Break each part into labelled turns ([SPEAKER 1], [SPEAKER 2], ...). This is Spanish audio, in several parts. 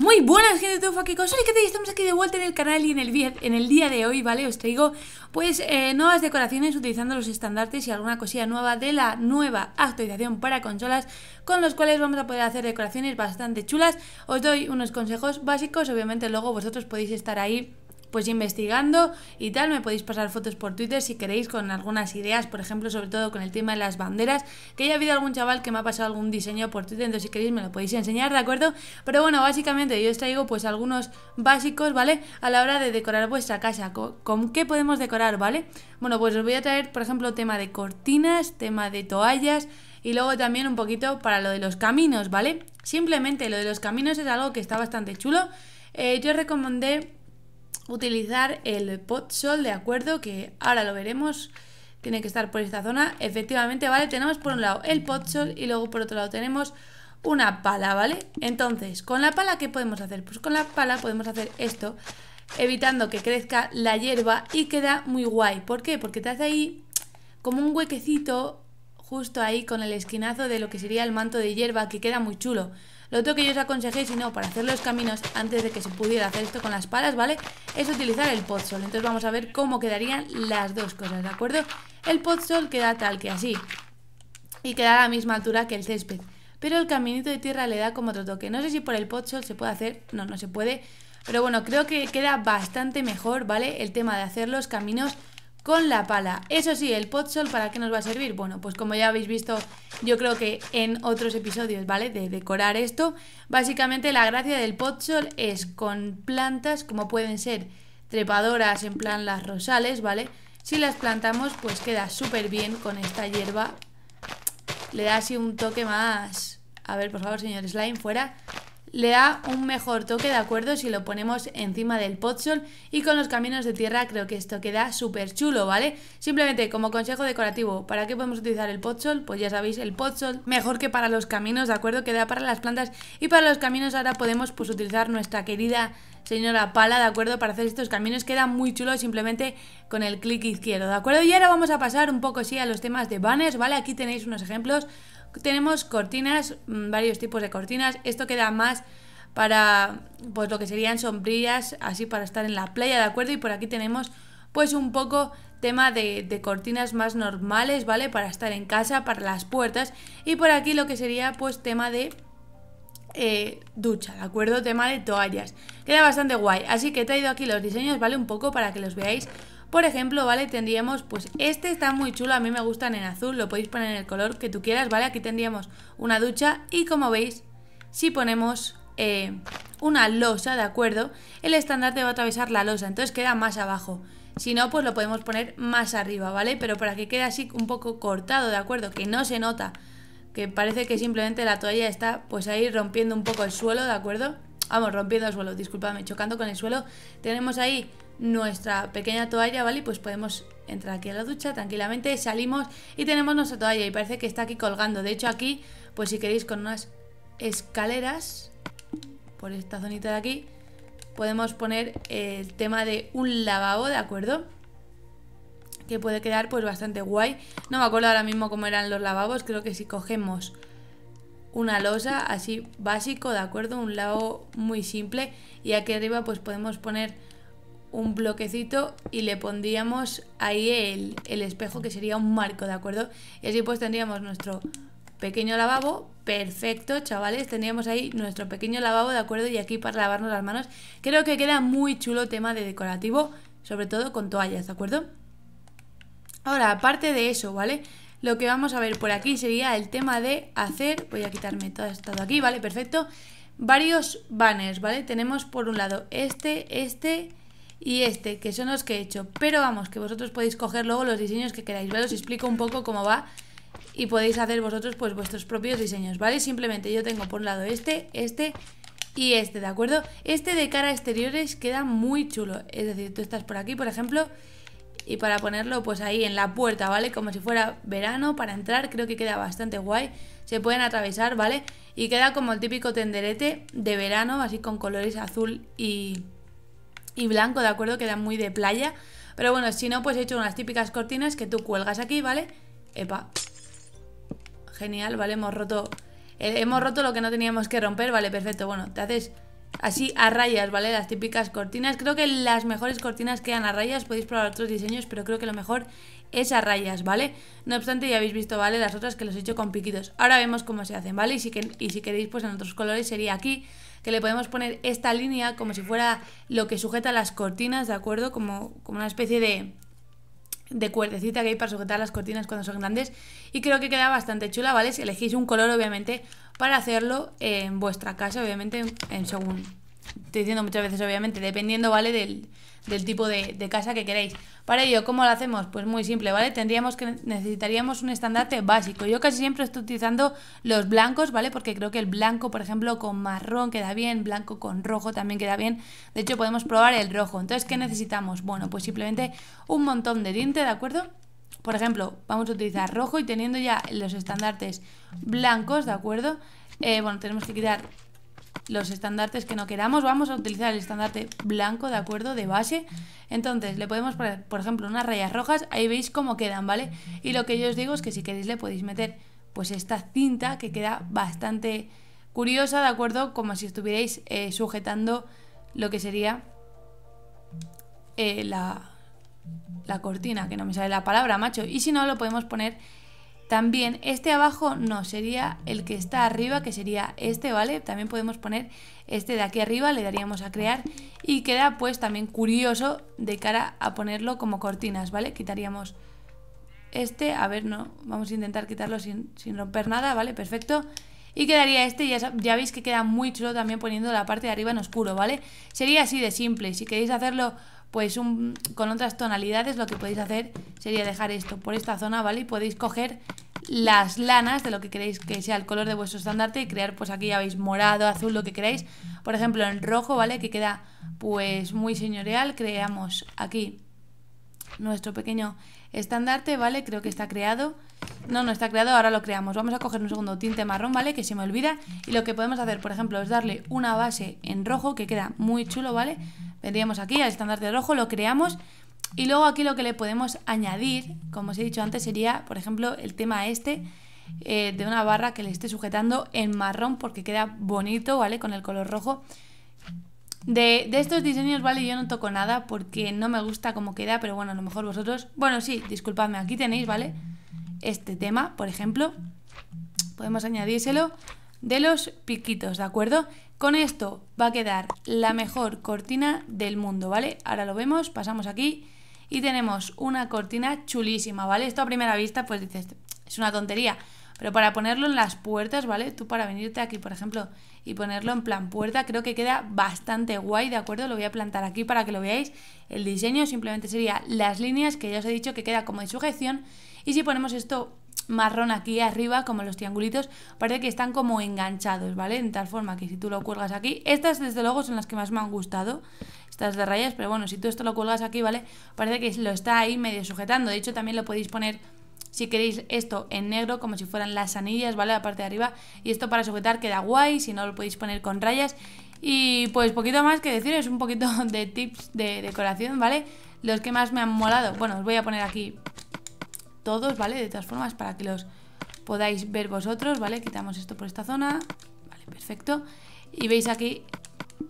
[SPEAKER 1] Muy buenas gente de Fucking que ¿qué tal? Estamos aquí de vuelta en el canal y en el, en el día de hoy, ¿vale? Os traigo pues eh, nuevas decoraciones utilizando los estandartes y alguna cosilla nueva de la nueva actualización para consolas con los cuales vamos a poder hacer decoraciones bastante chulas. Os doy unos consejos básicos, obviamente luego vosotros podéis estar ahí pues investigando y tal. Me podéis pasar fotos por Twitter si queréis con algunas ideas, por ejemplo, sobre todo con el tema de las banderas, que ya habido algún chaval que me ha pasado algún diseño por Twitter, entonces si queréis me lo podéis enseñar, ¿de acuerdo? Pero bueno, básicamente yo os traigo pues algunos básicos, ¿vale? A la hora de decorar vuestra casa, ¿con, qué podemos decorar, ¿vale? Bueno, pues os voy a traer, por ejemplo, tema de cortinas, tema de toallas, y luego también un poquito para lo de los caminos, ¿vale? Simplemente lo de los caminos es algo que está bastante chulo. Yo eh, yo recomendé utilizar el pot sol de acuerdo que ahora lo veremos tiene que estar por esta zona efectivamente vale tenemos por un lado el pot sol y luego por otro lado tenemos una pala vale entonces con la pala qué podemos hacer pues con la pala podemos hacer esto evitando que crezca la hierba y queda muy guay ¿por qué? porque te hace ahí como un huequecito justo ahí con el esquinazo de lo que sería el manto de hierba que queda muy chulo lo otro que yo os aconsejé, si no, para hacer los caminos antes de que se pudiera hacer esto con las palas, ¿vale? Es utilizar el pozol Entonces vamos a ver cómo quedarían las dos cosas, ¿de acuerdo? El pozol queda tal que así y queda a la misma altura que el césped. Pero el caminito de tierra le da como otro toque. No sé si por el pozol se puede hacer, no, no se puede. Pero bueno, creo que queda bastante mejor, ¿vale? El tema de hacer los caminos con la pala. Eso sí, el potsol, ¿para qué nos va a servir? Bueno, pues como ya habéis visto, yo creo que en otros episodios, ¿vale? De decorar esto, básicamente la gracia del potsol es con plantas como pueden ser trepadoras, en plan las rosales, ¿vale? Si las plantamos, pues queda súper bien con esta hierba. Le da así un toque más... A ver, por favor, señor Slime, fuera le da un mejor toque, ¿de acuerdo? Si lo ponemos encima del pozol. y con los caminos de tierra creo que esto queda súper chulo, ¿vale? Simplemente como consejo decorativo, ¿para qué podemos utilizar el pozol? Pues ya sabéis, el pozol mejor que para los caminos, ¿de acuerdo? Queda para las plantas y para los caminos ahora podemos pues utilizar nuestra querida señora pala, ¿de acuerdo? Para hacer estos caminos queda muy chulo simplemente con el clic izquierdo, ¿de acuerdo? Y ahora vamos a pasar un poco, sí, a los temas de banners, ¿vale? Aquí tenéis unos ejemplos tenemos cortinas, mm, varios tipos de cortinas. Esto queda más para pues lo que serían sombrillas, así para estar en la playa, ¿de acuerdo? Y por aquí tenemos pues un poco tema de, cortinas más normales, ¿vale? Para estar en casa, para las puertas. Y por aquí lo que sería pues tema de eh, ducha, ¿de acuerdo? Tema de toallas. Queda bastante guay. Así que he traído aquí los diseños, ¿vale? Un poco para que los veáis por ejemplo, ¿vale? Tendríamos, pues este está muy chulo, a mí me gustan en azul, lo podéis poner en el color que tú quieras, ¿vale? Aquí tendríamos una ducha y como veis, si ponemos eh, una losa, ¿de acuerdo? El estandarte va a atravesar la losa, entonces queda más abajo. Si no, pues lo podemos poner más arriba, ¿vale? Pero para que quede así un poco cortado, ¿de acuerdo? Que no se nota, que parece que simplemente la toalla está pues ahí rompiendo un poco el suelo, ¿de acuerdo? Vamos, rompiendo el suelo, disculpadme, chocando con el suelo. Tenemos ahí nuestra pequeña toalla, ¿vale? pues podemos entrar aquí a la ducha tranquilamente, salimos y tenemos nuestra toalla y parece que está aquí colgando. De hecho aquí, pues si queréis con unas escaleras, por esta zonita de aquí, podemos poner el tema de un lavabo, ¿de acuerdo? Que puede quedar pues bastante guay. No me acuerdo ahora mismo cómo eran los lavabos, creo que si cogemos una losa así básico, ¿de acuerdo? Un lavabo muy simple y aquí arriba pues podemos poner un bloquecito y le pondríamos ahí el, espejo que sería un marco, ¿de acuerdo? Y así pues tendríamos nuestro pequeño lavabo, perfecto chavales, tendríamos ahí nuestro pequeño lavabo, ¿de acuerdo? Y aquí para lavarnos las manos, creo que queda muy chulo tema de decorativo, sobre todo con toallas, ¿de acuerdo? Ahora, aparte de eso, ¿vale? Lo que vamos a ver por aquí sería el tema de hacer, voy a quitarme todo esto de aquí, ¿vale? Perfecto. Varios banners, ¿vale? Tenemos por un lado este, este y este, que son los que he hecho. Pero vamos, que vosotros podéis coger luego los diseños que queráis, ¿vale? Os explico un poco cómo va y podéis hacer vosotros pues vuestros propios diseños, ¿vale? Simplemente yo tengo por un lado este, este y este, ¿de acuerdo? Este de cara a exteriores queda muy chulo, es decir, tú estás por aquí, por ejemplo, y para ponerlo pues ahí en la puerta, ¿vale? Como si fuera verano para entrar, creo que queda bastante guay, se pueden atravesar, ¿vale? Y queda como el típico tenderete de verano, así con colores azul y y blanco, de acuerdo, queda muy de playa. Pero bueno, si no, pues he hecho unas típicas cortinas que tú cuelgas aquí, ¿vale? Epa. Genial, ¿vale? Hemos roto, eh, hemos roto lo que no teníamos que romper, ¿vale? Perfecto, bueno, te haces así a rayas, ¿vale? Las típicas cortinas. Creo que las mejores cortinas quedan a rayas. Podéis probar otros diseños, pero creo que lo mejor es a rayas, ¿vale? No obstante, ya habéis visto, ¿vale? Las otras que los he hecho con piquitos. Ahora vemos cómo se hacen, ¿vale? Y si, y si queréis, pues en otros colores sería aquí que le podemos poner esta línea como si fuera lo que sujeta las cortinas, ¿de acuerdo? Como, como una especie de, de cuerdecita que hay para sujetar las cortinas cuando son grandes y creo que queda bastante chula, ¿vale? Si elegís un color obviamente para hacerlo en vuestra casa, obviamente en según estoy diciendo muchas veces, obviamente, dependiendo, ¿vale? Del, tipo de, casa que queréis. Para ello, ¿cómo lo hacemos? Pues muy simple, ¿vale? Tendríamos que necesitaríamos un estandarte básico. Yo casi siempre estoy utilizando los blancos, ¿vale? Porque creo que el blanco, por ejemplo, con marrón queda bien, blanco con rojo también queda bien. De hecho, podemos probar el rojo. Entonces, ¿qué necesitamos? Bueno, pues simplemente un montón de tinte, ¿de acuerdo? Por ejemplo, vamos a utilizar rojo y teniendo ya los estandartes blancos, ¿de acuerdo? Eh, bueno, tenemos que quitar los estandartes que no queramos, vamos a utilizar el estandarte blanco, ¿de acuerdo? De base. Entonces, le podemos poner, por ejemplo, unas rayas rojas, ahí veis cómo quedan, ¿vale? Y lo que yo os digo es que si queréis le podéis meter pues esta cinta que queda bastante curiosa, ¿de acuerdo? Como si estuvierais eh, sujetando lo que sería eh, la, la cortina, que no me sale la palabra, macho. Y si no, lo podemos poner también este abajo no, sería el que está arriba, que sería este, ¿vale? También podemos poner este de aquí arriba, le daríamos a crear y queda pues también curioso de cara a ponerlo como cortinas, ¿vale? Quitaríamos este, a ver, no, vamos a intentar quitarlo sin, romper nada, ¿vale? Perfecto. Y quedaría este, ya, ya veis que queda muy chulo también poniendo la parte de arriba en oscuro, ¿vale? Sería así de simple, si queréis hacerlo pues con otras tonalidades lo que podéis hacer sería dejar esto por esta zona, ¿vale? Y podéis coger las lanas de lo que queréis que sea el color de vuestro estandarte y crear, pues aquí ya veis morado, azul, lo que queráis. Por ejemplo, en rojo, ¿vale? Que queda pues muy señorial, creamos aquí nuestro pequeño estandarte, ¿vale? Creo que está creado. No, no está creado, ahora lo creamos. Vamos a coger un segundo tinte marrón, ¿vale? Que se me olvida. Y lo que podemos hacer, por ejemplo, es darle una base en rojo, que queda muy chulo, ¿vale? Vendríamos aquí al estándar de rojo, lo creamos y luego aquí lo que le podemos añadir, como os he dicho antes, sería, por ejemplo, el tema este eh, de una barra que le esté sujetando en marrón porque queda bonito, ¿vale? Con el color rojo. De, de, estos diseños, ¿vale? Yo no toco nada porque no me gusta cómo queda, pero bueno, a lo mejor vosotros... Bueno, sí, disculpadme, aquí tenéis, ¿vale? Este tema, por ejemplo. Podemos añadírselo de los piquitos, ¿de acuerdo? Con esto va a quedar la mejor cortina del mundo, ¿vale? Ahora lo vemos, pasamos aquí y tenemos una cortina chulísima, ¿vale? Esto a primera vista pues dices, es una tontería, pero para ponerlo en las puertas, ¿vale? Tú para venirte aquí, por ejemplo, y ponerlo en plan puerta, creo que queda bastante guay, ¿de acuerdo? Lo voy a plantar aquí para que lo veáis. El diseño simplemente sería las líneas que ya os he dicho que queda como de sujeción y si ponemos esto marrón aquí arriba, como los triangulitos, parece que están como enganchados, ¿vale? En tal forma que si tú lo cuelgas aquí, estas desde luego son las que más me han gustado, estas de rayas, pero bueno, si tú esto lo cuelgas aquí, ¿vale? Parece que lo está ahí medio sujetando, de hecho también lo podéis poner... Si queréis esto en negro, como si fueran las anillas, ¿vale? La parte de arriba. Y esto para sujetar queda guay, si no lo podéis poner con rayas. Y pues poquito más que deciros, un poquito de tips de decoración, ¿vale? Los que más me han molado, bueno, os voy a poner aquí todos, ¿vale? De todas formas, para que los podáis ver vosotros, ¿vale? Quitamos esto por esta zona, vale, perfecto. Y veis aquí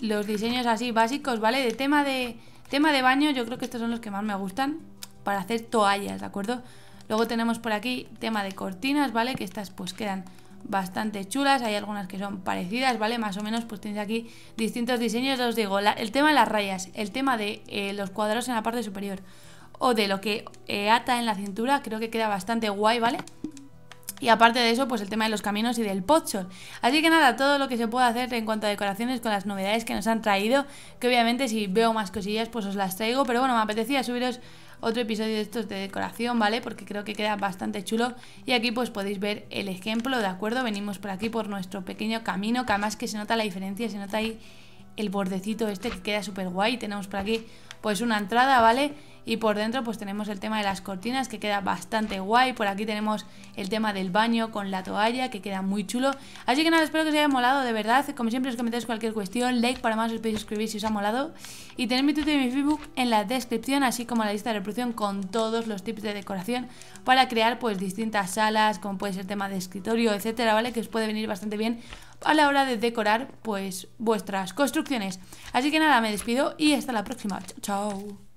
[SPEAKER 1] los diseños así básicos, ¿vale? De tema de, tema de baño, yo creo que estos son los que más me gustan para hacer toallas, ¿de acuerdo? Luego tenemos por aquí tema de cortinas, ¿vale? Que estas pues quedan bastante chulas, hay algunas que son parecidas, ¿vale? Más o menos pues tenéis aquí distintos diseños, os digo, el tema de las rayas, el tema de eh, los cuadros en la parte superior, o de lo que eh, ata en la cintura, creo que queda bastante guay, ¿vale? Y aparte de eso, pues el tema de los caminos y del pocho Así que nada, todo lo que se puede hacer en cuanto a decoraciones con las novedades que nos han traído, que obviamente si veo más cosillas, pues os las traigo, pero bueno, me apetecía subiros otro episodio de estos de decoración, ¿vale? Porque creo que queda bastante chulo y aquí pues podéis ver el ejemplo, ¿de acuerdo? Venimos por aquí por nuestro pequeño camino, que además que se nota la diferencia, se nota ahí el bordecito este que queda súper guay. Tenemos por aquí pues una entrada, ¿vale? Y por dentro pues tenemos el tema de las cortinas que queda bastante guay. Por aquí tenemos el tema del baño con la toalla que queda muy chulo. Así que nada, espero que os haya molado, de verdad. Como siempre os comentáis cualquier cuestión, like para más, os podéis suscribir si os ha molado. Y tenéis mi Twitter y mi Facebook en la descripción, así como la lista de reproducción con todos los tips de decoración para crear pues distintas salas, como puede ser tema de escritorio, etcétera, ¿vale? Que os puede venir bastante bien a la hora de decorar pues vuestras construcciones. Así que nada, me despido y hasta la próxima. Chao.